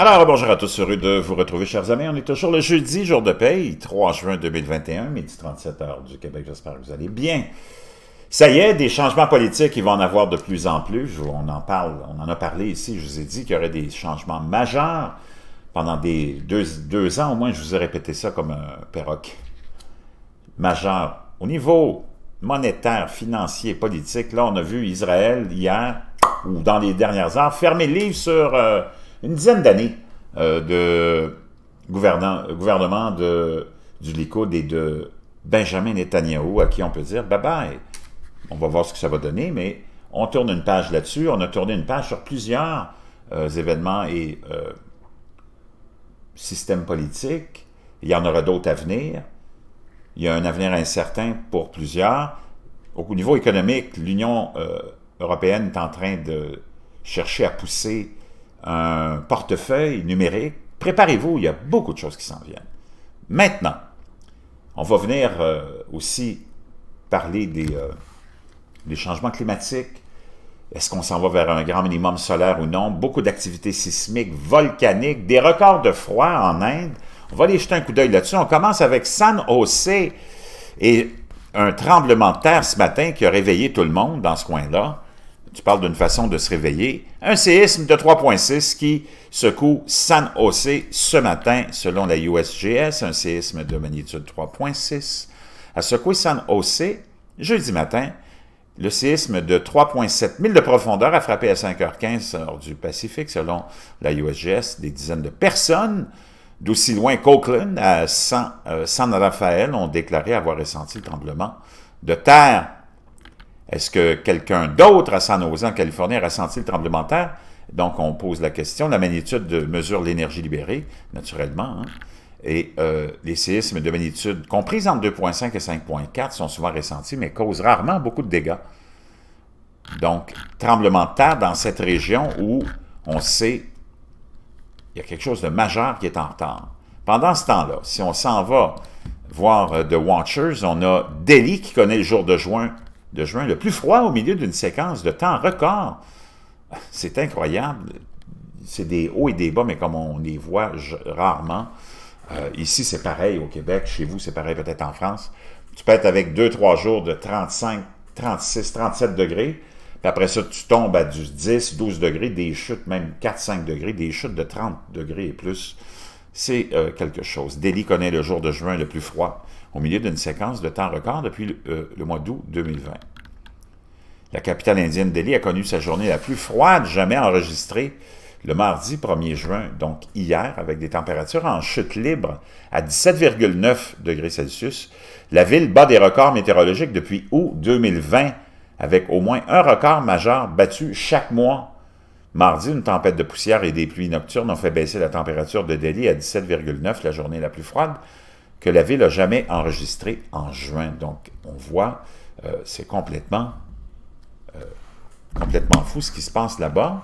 Alors, bonjour à tous, heureux de vous retrouver, chers amis. On est toujours le jeudi, jour de paye, 3 juin 2021, midi 37 heures du Québec. J'espère que vous allez bien. Ça y est, des changements politiques, il vont en avoir de plus en plus. On en parle, on en a parlé ici. Je vous ai dit qu'il y aurait des changements majeurs pendant des deux, ans au moins. Je vous ai répété ça comme un perroquet. Majeur. Au niveau monétaire, financier, politique, là, on a vu Israël hier, ou dans les dernières heures, fermer le livre sur... Euh, une dizaine d'années euh, de gouvernement du Likoud et de Benjamin Netanyahu, à qui on peut dire bye-bye. Bah, bah, on va voir ce que ça va donner, mais on tourne une page là-dessus. On a tourné une page sur plusieurs euh, événements et euh, systèmes politiques. Il y en aura d'autres à venir. Il y a un avenir incertain pour plusieurs. Au niveau économique, l'Union européenne est en train de chercher à pousser un portefeuille numérique, préparez-vous, il y a beaucoup de choses qui s'en viennent. Maintenant, on va venir euh, aussi parler des, euh, des changements climatiques. Est-ce qu'on s'en va vers un grand minimum solaire ou non? Beaucoup d'activités sismiques, volcaniques, des records de froid en Inde. On va aller jeter un coup d'œil là-dessus. On commence avec San Jose et un tremblement de terre ce matin qui a réveillé tout le monde dans ce coin-là tu parles d'une façon de se réveiller, un séisme de 3.6 qui secoue San Jose ce matin, selon la USGS, un séisme de magnitude 3.6 a secoué San Jose jeudi matin. Le séisme de 3,7 000 de profondeur a frappé à 5h15 hors du Pacifique, selon la USGS. Des dizaines de personnes d'aussi loin qu'Oakland à euh, San Rafael ont déclaré avoir ressenti le tremblement de terre. Est-ce que quelqu'un d'autre à San Jose, en Californie, a ressenti le tremblement de terre? Donc, on pose la question. La magnitude mesure l'énergie libérée, naturellement. Hein. Et euh, les séismes de magnitude comprises entre 2,5 et 5,4 sont souvent ressentis, mais causent rarement beaucoup de dégâts. Donc, tremblement de terre dans cette région où on sait il y a quelque chose de majeur qui est en retard. Pendant ce temps-là, si on s'en va voir euh, The Watchers, on a Delhi qui connaît le jour de juin de juin, le plus froid au milieu d'une séquence de temps record. C'est incroyable. C'est des hauts et des bas, mais comme on les voit rarement. Euh, ici, c'est pareil au Québec. Chez vous, c'est pareil peut-être en France. Tu peux être avec 2-3 jours de 35, 36, 37 degrés. Puis après ça, tu tombes à du 10, 12 degrés, des chutes, même 4, 5 degrés, des chutes de 30 degrés et plus. C'est euh, quelque chose. Delhi connaît le jour de juin le plus froid au milieu d'une séquence de temps record depuis le, euh, mois d'août 2020. La capitale indienne Delhi a connu sa journée la plus froide jamais enregistrée le mardi 1er juin, donc hier, avec des températures en chute libre à 17,9 degrés Celsius. La ville bat des records météorologiques depuis août 2020, avec au moins un record majeur battu chaque mois. Mardi, une tempête de poussière et des pluies nocturnes ont fait baisser la température de Delhi à 17,9, la journée la plus froide que la ville n'a jamais enregistré en juin. Donc, on voit, euh, c'est complètement, euh, complètement fou ce qui se passe là-bas.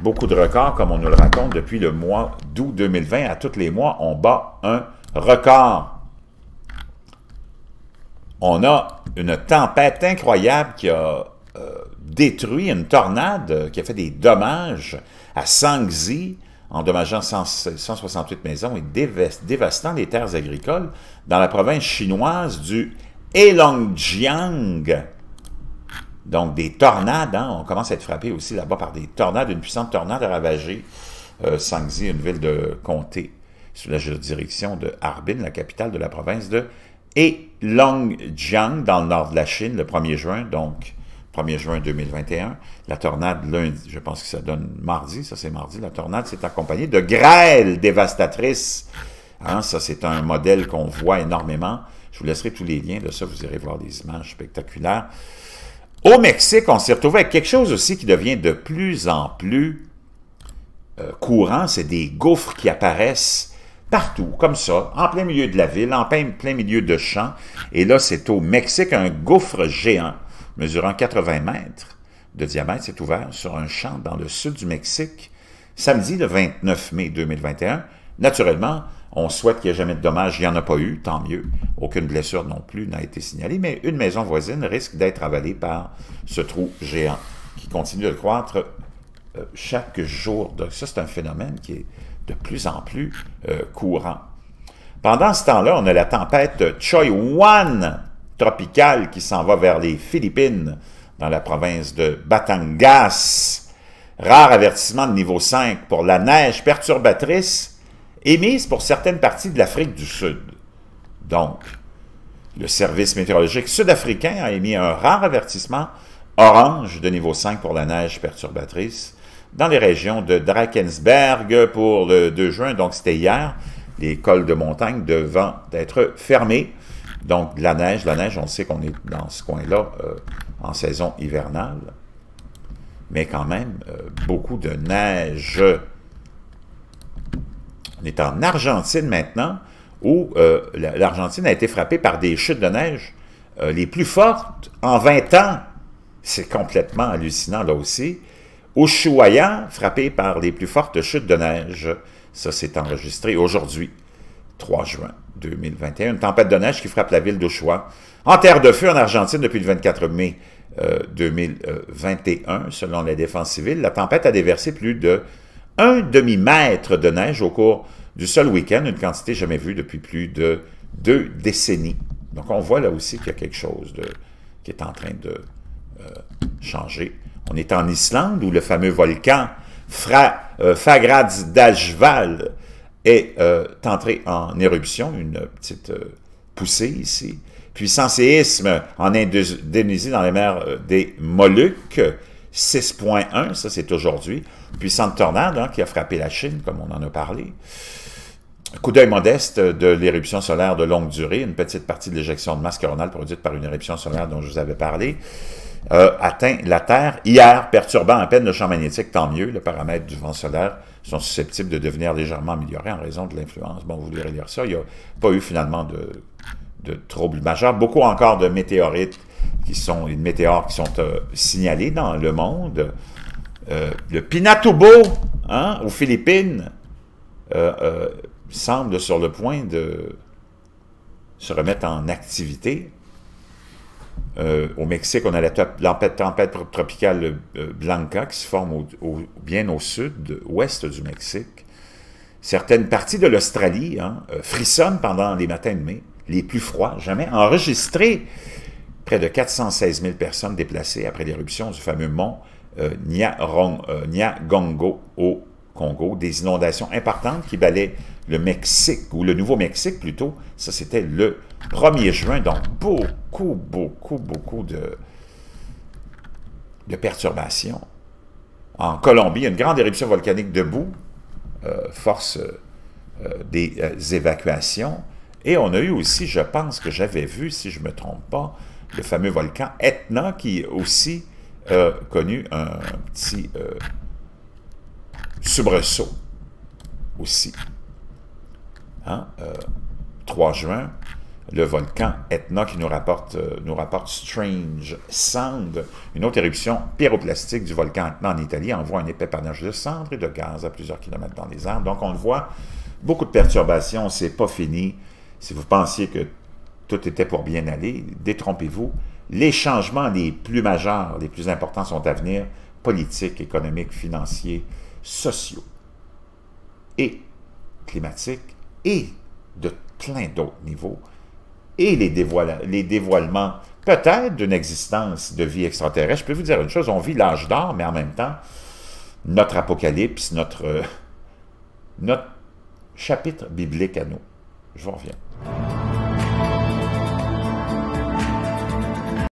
Beaucoup de records, comme on nous le raconte depuis le mois d'août 2020. À tous les mois, on bat un record. On a une tempête incroyable qui a euh, détruit une tornade, qui a fait des dommages à Sangzi, endommageant 168 maisons et dévastant les terres agricoles dans la province chinoise du Heilongjiang. Donc des tornades, hein. on commence à être frappé aussi là-bas par des tornades, une puissante tornade a ravagé euh, Sangzi, une ville de comté, sous la direction de Harbin, la capitale de la province de Heilongjiang, dans le nord de la Chine, le 1er juin, donc 1er juin 2021. La tornade lundi, je pense que ça donne mardi, ça c'est mardi. La tornade s'est accompagnée de grêles dévastatrices. Hein, ça c'est un modèle qu'on voit énormément. Je vous laisserai tous les liens de ça, vous irez voir des images spectaculaires. Au Mexique, on s'est retrouvé avec quelque chose aussi qui devient de plus en plus euh, courant, c'est des gouffres qui apparaissent partout, comme ça, en plein milieu de la ville, en plein milieu de champs. Et là, c'est au Mexique un gouffre géant mesurant 80 mètres de diamètre, s'est ouvert sur un champ dans le sud du Mexique samedi le 29 mai 2021. Naturellement, on souhaite qu'il n'y ait jamais de dommages, il n'y en a pas eu, tant mieux. Aucune blessure non plus n'a été signalée, mais une maison voisine risque d'être avalée par ce trou géant qui continue de croître euh, chaque jour. Donc ça, c'est un phénomène qui est de plus en plus euh, courant. Pendant ce temps-là, on a la tempête Choi Wan Tropical qui s'en va vers les Philippines, dans la province de Batangas. Rare avertissement de niveau 5 pour la neige perturbatrice émise pour certaines parties de l'Afrique du Sud. Donc, le service météorologique sud-africain a émis un rare avertissement orange de niveau 5 pour la neige perturbatrice dans les régions de Drakensberg pour le 2 juin, donc c'était hier. Les cols de montagne devant être fermés. Donc, de la neige, la neige, on sait qu'on est dans ce coin-là euh, en saison hivernale, mais quand même, euh, beaucoup de neige. On est en Argentine maintenant, où euh, l'Argentine a été frappée par des chutes de neige les plus fortes en 20 ans. C'est complètement hallucinant, là aussi. Ushuaia, frappé par les plus fortes chutes de neige. Ça, s'est enregistré aujourd'hui. 3 juin 2021. Une tempête de neige qui frappe la ville d'Oshawa. En terre de feu en Argentine depuis le 24 mai 2021, euh, selon la Défense civile, la tempête a déversé plus de 1 demi-mètre de neige au cours du seul week-end, une quantité jamais vue depuis plus de deux décennies. Donc on voit là aussi qu'il y a quelque chose qui est en train de euh, changer. On est en Islande où le fameux volcan Fra, euh, est euh, en éruption, une petite euh, poussée ici. Puis séisme en Indonésie, dans les mers euh, des Moluques, 6.1, ça c'est aujourd'hui. Puissante tornade qui a frappé la Chine, comme on en a parlé. Coup d'œil modeste de l'éruption solaire de longue durée, une petite partie de l'éjection de masse coronale produite par une éruption solaire dont je vous avais parlé, euh, atteint la Terre hier, perturbant à peine le champ magnétique, tant mieux, le paramètre du vent solaire sont susceptibles de devenir légèrement améliorés en raison de l'influence. Bon, vous voulez lire ça, il n'y a pas eu finalement de, de troubles majeurs. Beaucoup encore de météorites qui sont, de météores qui sont euh, signalés dans le monde. Euh, le Pinatubo, hein, aux Philippines, semble sur le point de se remettre en activité. Euh, au Mexique, on a la tempête tropicale euh, Blanca qui se forme bien au sud-ouest du Mexique. Certaines parties de l'Australie hein, euh, frissonnent pendant les matins de mai, les plus froids jamais enregistrés. Près de 416 000 personnes déplacées après l'éruption du fameux mont euh, Nyagongo au Congo, des inondations importantes qui balaient le Mexique, ou le Nouveau-Mexique plutôt, ça c'était le 1er juin, donc beaucoup, beaucoup, beaucoup de, de perturbations. En Colombie, une grande éruption volcanique debout, euh, force euh, des euh, évacuations, et on a eu aussi, je pense que j'avais vu, si je ne me trompe pas, le fameux volcan Etna, qui aussi connu un petit soubresaut aussi. 3 hein, euh, juin, le volcan Etna qui nous rapporte, euh, Strange Sand, une autre éruption pyroplastique du volcan Etna en Italie, envoie un épais panache de cendres et de gaz à plusieurs kilomètres dans les arbres. Donc on le voit, beaucoup de perturbations, c'est pas fini. Si vous pensiez que tout était pour bien aller, détrompez-vous. Les changements les plus majeurs, les plus importants sont à venir, politiques, économiques, financiers, sociaux et climatiques et de plein d'autres niveaux, et les, dévoilements peut-être d'une existence de vie extraterrestre. Je peux vous dire une chose, on vit l'âge d'or, mais en même temps, notre apocalypse, notre, euh, notre chapitre biblique à nous. Je vous reviens.